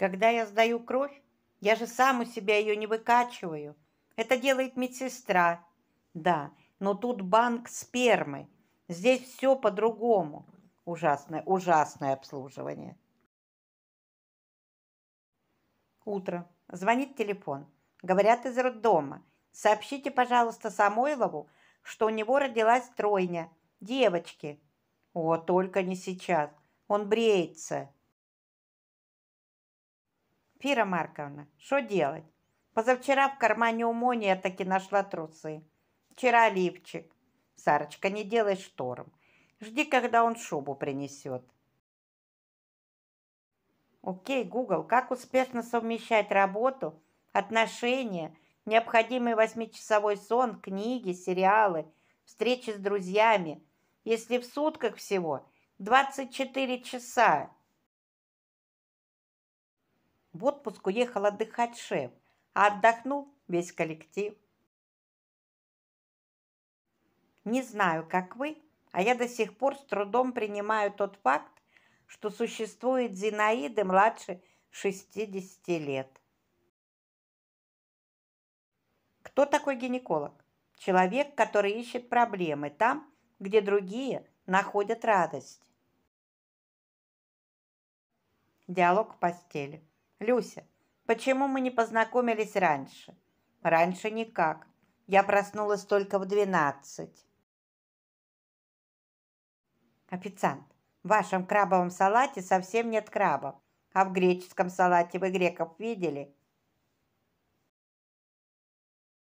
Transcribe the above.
Когда я сдаю кровь, я же сам у себя ее не выкачиваю. Это делает медсестра. Да, но тут банк спермы. Здесь все по-другому. Ужасное, ужасное обслуживание. Утро. Звонит телефон. Говорят из роддома. Сообщите, пожалуйста, Самойлову, что у него родилась тройня. Девочки. О, только не сейчас. Он бреется. Фира Марковна, что делать? Позавчера в кармане у Мони я таки нашла трусы. Вчера липчик. Сарочка, не делай шторм. Жди, когда он шубу принесет. Окей, Google, как успешно совмещать работу, отношения, необходимый восьмичасовой сон, книги, сериалы, встречи с друзьями, если в сутках всего 24 часа? В отпуск уехал отдыхать шеф, а отдохнул весь коллектив. Не знаю, как вы, а я до сих пор с трудом принимаю тот факт, что существует Зинаида младше 60 лет. Кто такой гинеколог? Человек, который ищет проблемы там, где другие находят радость. Диалог в постели. «Люся, почему мы не познакомились раньше?» «Раньше никак. Я проснулась только в двенадцать». «Официант, в вашем крабовом салате совсем нет крабов, а в греческом салате вы греков видели?»